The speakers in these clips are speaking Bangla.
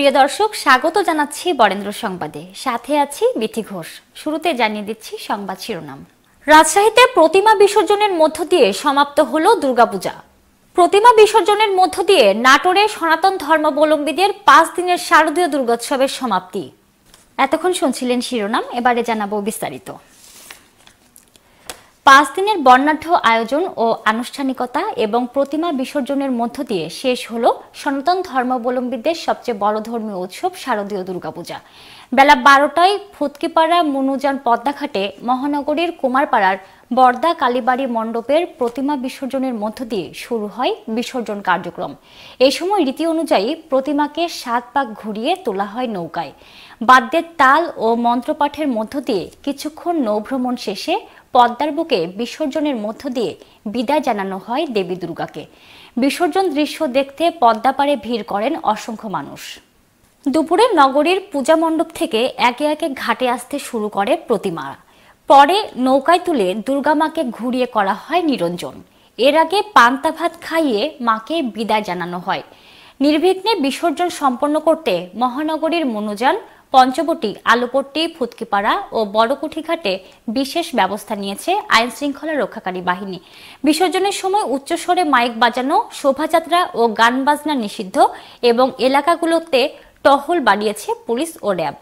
প্রিয় দর্শক স্বাগত জানাচ্ছি বরেন্দ্র সংবাদে সাথে আছি বিথি ঘোষ শুরুতে জানিয়ে দিচ্ছি সংবাদ শিরোনাম রাজশাহীতে প্রতিমা বিসর্জনের মধ্য দিয়ে সমাপ্ত হল দুর্গাপূজা প্রতিমা বিসর্জনের মধ্য দিয়ে নাটোরে সনাতন ধর্মাবলম্বীদের পাঁচ দিনের শারদীয় দুর্গোৎসবের সমাপ্তি এতক্ষণ শুনছিলেন শিরোনাম এবারে জানাবো বিস্তারিত পাঁচ দিনের বর্ণাঢ্য আয়োজন ও আনুষ্ঠানিকতা এবং প্রতিমা বিসর্জনের মধ্য দিয়ে শেষ হল সনাতন ধর্মাবলম্বীদের সবচেয়ে বড় ধর্মীয় উৎসব শারদীয় দুর্গাপূজা বেলা বারোটায় ফুতকিপাড়া মনুজান পদ্মাঘাটে মহানগরীর কুমারপাড়ার বর্দা কালীবাড়ি মণ্ডপের প্রতিমা বিসর্জনের মধ্য দিয়ে শুরু হয় বিসর্জন কার্যক্রম এ সময় রীতি অনুযায়ী প্রতিমাকে সাত পাক ঘুরিয়ে তোলা হয় নৌকায় বাদ্যের তাল ও মন্ত্রপাঠের মধ্য দিয়ে কিছুক্ষণ নৌভ্রমণ শেষে পদ্মার বুকে বিসর্জনের মধ্য দিয়ে বিদায় জানানো হয় দেবী দুর্গাকে বিসর্জন দৃশ্য দেখতে পদ্মা পাড়ে ভিড় করেন অসংখ্য মানুষ দুপুরে নগরীর পূজা মণ্ডপ থেকে একে একে ঘাটে আসতে শুরু করে প্রতিমা পরে নৌকায় তুলে দুর্গামাকে ঘুরিয়ে করা হয় নিরঞ্জন এর আগে পান্তা ভাত খাইয়ে মাকে বিদায় জানানো হয় নির্বিঘ্নে বিসর্জন সম্পন্ন করতে মহানগরীর মনোযান পঞ্চবটি আলুপট্টি ফুতকিপাড়া ও বড়কুঠিঘাটে বিশেষ ব্যবস্থা নিয়েছে আইন শৃঙ্খলা রক্ষাকারী বাহিনী বিসর্জনের সময় উচ্চস্বরে মাইক বাজানো শোভাযাত্রা ও গান বাজনা নিষিদ্ধ এবং এলাকাগুলোতে টহল বাড়িয়েছে পুলিশ ও র্যাব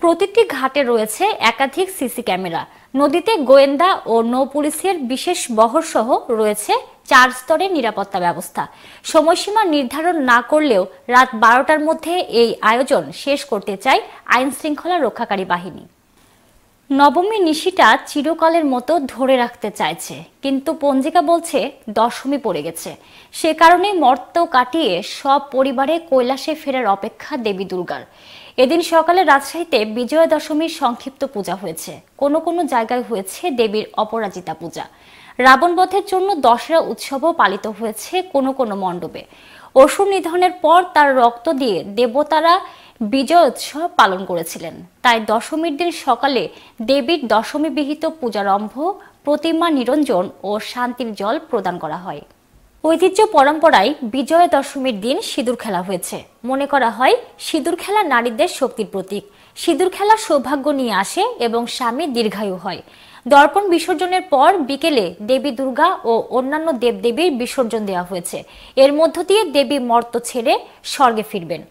প্রতিটি ঘাটে রয়েছে একাধিক সিসি ক্যামেরা নদীতে গোয়েন্দা ও নৌ পুলিশের বিশেষ বহরসহ রয়েছে চার স্তরের নিরাপত্তা ব্যবস্থা সময়সীমা নির্ধারণ না করলেও রাত বারোটার মধ্যে এই আয়োজন শেষ করতে চায় আইন শৃঙ্খলা রক্ষাকারী বাহিনী নবমী নিশিটা চিরকালের মতো ধরে রাখতে চাইছে কিন্তু পঞ্জিকা বলছে দশমী পড়ে গেছে সে কারণে মর্ত কাটিয়ে সব পরিবারে কৈলাসে ফেরার অপেক্ষা দেবী দুর্গার এদিন সকালে রাজশাহীতে বিজয়া দশমীর সংক্ষিপ্ত পূজা হয়েছে কোনো কোনো জায়গায় হয়েছে দেবীর অপরাজিতা পূজা রাবণবধের জন্য দশরা উৎসবও পালিত হয়েছে কোনো কোনো মণ্ডপে অসুর নিধনের পর তার রক্ত দিয়ে দেবতারা বিজয় উৎসব পালন করেছিলেন তাই দশমীর দিন সকালে দেবীর দশমী বিহিত পূজারম্ভ প্রতিমা নিরঞ্জন ও শান্তির জল প্রদান করা হয় ঐতিহ্য পরম্পরায় বিজয়া দশমীর দিন সিঁদুর খেলা হয়েছে মনে করা হয় সিঁদুর খেলা নারীদের শক্তির প্রতীক সিঁদুর খেলা সৌভাগ্য নিয়ে আসে এবং স্বামী দীর্ঘায়ু হয় দর্পণ বিসর্জনের পর বিকেলে দেবী দুর্গা ও অন্যান্য দেবদেবীর বিসর্জন দেওয়া হয়েছে এর মধ্য দিয়ে দেবী মর্ত ছেড়ে স্বর্গে ফিরবেন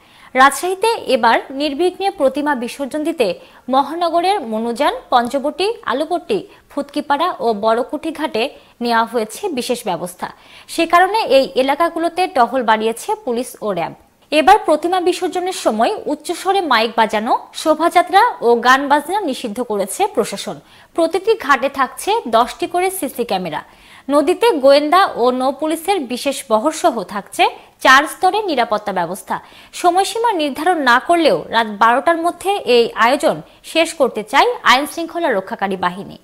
রাজশাহীতে এবার নির্বিঘ্নে প্রতিমা বিসর্জন দিতে মহানগরের মনুজান পঞ্চবটি আলুপট্টি ফুতকিপাড়া ও বড়কুটি ঘাটে নেওয়া হয়েছে বিশেষ ব্যবস্থা সে কারণে এই এলাকাগুলোতে টহল বাড়িয়েছে পুলিশ ও র্যাব এবার প্রতিমা বিসর্জনের সময় উচ্চস্বরে মাইক বাজানো শোভাযাত্রা ও গান বাজনা নিষিদ্ধ করেছে প্রশাসন প্রতিটি ঘাটে থাকছে দশটি করে সিসি ক্যামেরা নদীতে গোয়েন্দা ও নৌ পুলিশের বিশেষ বহর সহ থাকছে চার স্তরের নিরাপত্তা ব্যবস্থা সময়সীমা নির্ধারণ না করলেও রাত বারোটার মধ্যে এই আয়োজন শেষ করতে চায় আইন শৃঙ্খলা রক্ষাকারী বাহিনী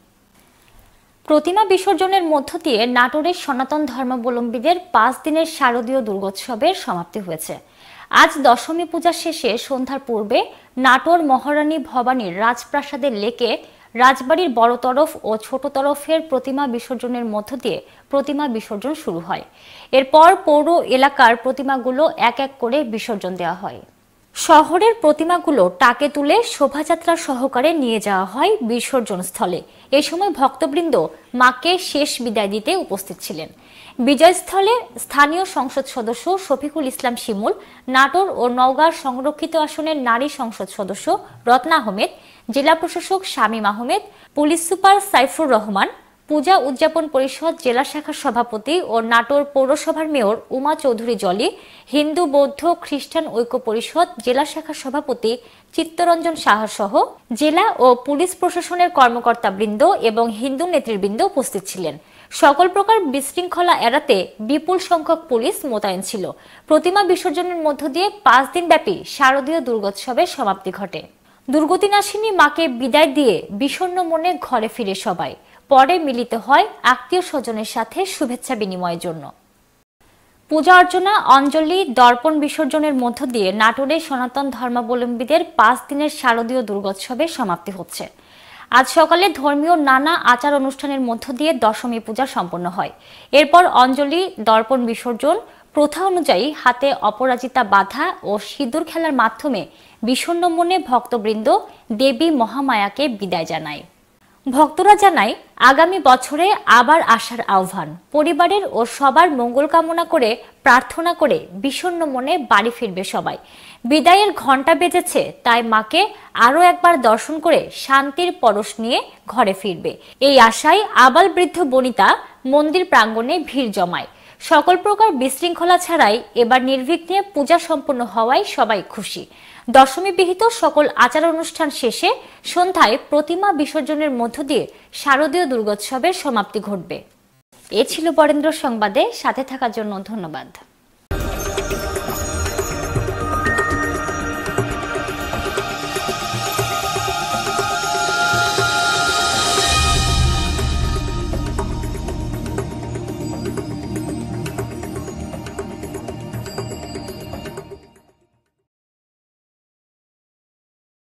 প্রতিমা বিসর্জনের মধ্য দিয়ে নাটোরের সনাতন ধর্মাবলম্বীদের পাঁচ দিনের শারদীয় দুর্গোৎসবের সমাপ্তি হয়েছে আজ দশমী পূজা শেষে সন্ধ্যার পূর্বে নাটোর মহারানী ভবানীর রাজপ্রাসাদের লেকে রাজবাড়ির বড় তরফ ও ছোট তরফের প্রতিমা বিসর্জনের মধ্য দিয়ে প্রতিমা বিসর্জন শুরু হয় এরপর পৌর এলাকার প্রতিমাগুলো এক এক করে বিসর্জন দেওয়া হয় শহরের প্রতিমাগুলো টাকে তুলে শোভাযাত্রা সহকারে নিয়ে যাওয়া হয় বিসর্জন স্থলে এ সময় ভক্তবৃন্দ মাকে শেষ বিদায় দিতে উপস্থিত ছিলেন বিজয়স্থলে স্থানীয় সংসদ সদস্য শফিকুল ইসলাম শিমুল নাটোর ও নওগাঁর সংরক্ষিত আসনের নারী সংসদ সদস্য রত্না আহমেদ জেলা প্রশাসক শামীম আহমেদ পুলিশ সুপার সাইফুর রহমান পূজা উদযাপন পরিষদ জেলা শাখার সভাপতি ও নাটোর পৌরসভার মেয়র উমা চৌধুরী জলি হিন্দু বৌদ্ধ খ্রিস্টান ঐক্য পরিষদ জেলা শাখার সভাপতি চিত্তরঞ্জন সাহা সহ জেলা ও পুলিশ প্রশাসনের কর্মকর্তাবৃন্দ এবং হিন্দু নেতৃবৃন্দ উপস্থিত ছিলেন সকল প্রকার বিশৃঙ্খলা এড়াতে বিপুল সংখ্যক পুলিশ মোতায়েন ছিল প্রতিমা বিসর্জনের মধ্য দিয়ে পাঁচ দিনব্যাপী শারদীয় দুর্গোৎসবের সমাপ্তি ঘটে দুর্গতিনাশিনী মাকে বিদায় দিয়ে বিষণ্ন মনে ঘরে ফিরে সবাই পরে মিলিত হয় আত্মীয় স্বজনের সাথে শুভেচ্ছা বিনিময়ের জন্য পূজা অর্চনা অঞ্জলি দর্পণ বিসর্জনের মধ্য দিয়ে নাটোরে সনাতন ধর্মাবলম্বীদের পাঁচ দিনের শারদীয় দুর্গোৎসবের সমাপ্তি হচ্ছে আজ সকালে ধর্মীয় নানা আচার অনুষ্ঠানের মধ্য দিয়ে দশমী পূজা সম্পন্ন হয় এরপর অঞ্জলি দর্পণ বিসর্জন প্রথা অনুযায়ী হাতে অপরাজিতা বাধা ও সিঁদুর খেলার মাধ্যমে বিষণ্ন মনে ভক্তবৃন্দ দেবী মহামায়াকে বিদায় জানায় ভক্তরা জানায় আগামী বছরে আবার আসার আহ্বান পরিবারের ও সবার মঙ্গল কামনা করে প্রার্থনা করে বিষণ্ন মনে বাড়ি ফিরবে সবাই বিদায়ের ঘণ্টা বেজেছে তাই মাকে আরও একবার দর্শন করে শান্তির পরশ নিয়ে ঘরে ফিরবে এই আশায় আবাল বৃদ্ধ বনিতা মন্দির প্রাঙ্গণে ভিড় জমায় সকল প্রকার বিশৃঙ্খলা ছাড়াই এবার নির্বিঘ্নে পূজা সম্পন্ন হওয়ায় সবাই খুশি দশমী বিহিত সকল আচার অনুষ্ঠান শেষে সন্ধ্যায় প্রতিমা বিসর্জনের মধ্য দিয়ে শারদীয় দুর্গোৎসবের সমাপ্তি ঘটবে এ ছিল বরেন্দ্র সংবাদে সাথে থাকার জন্য ধন্যবাদ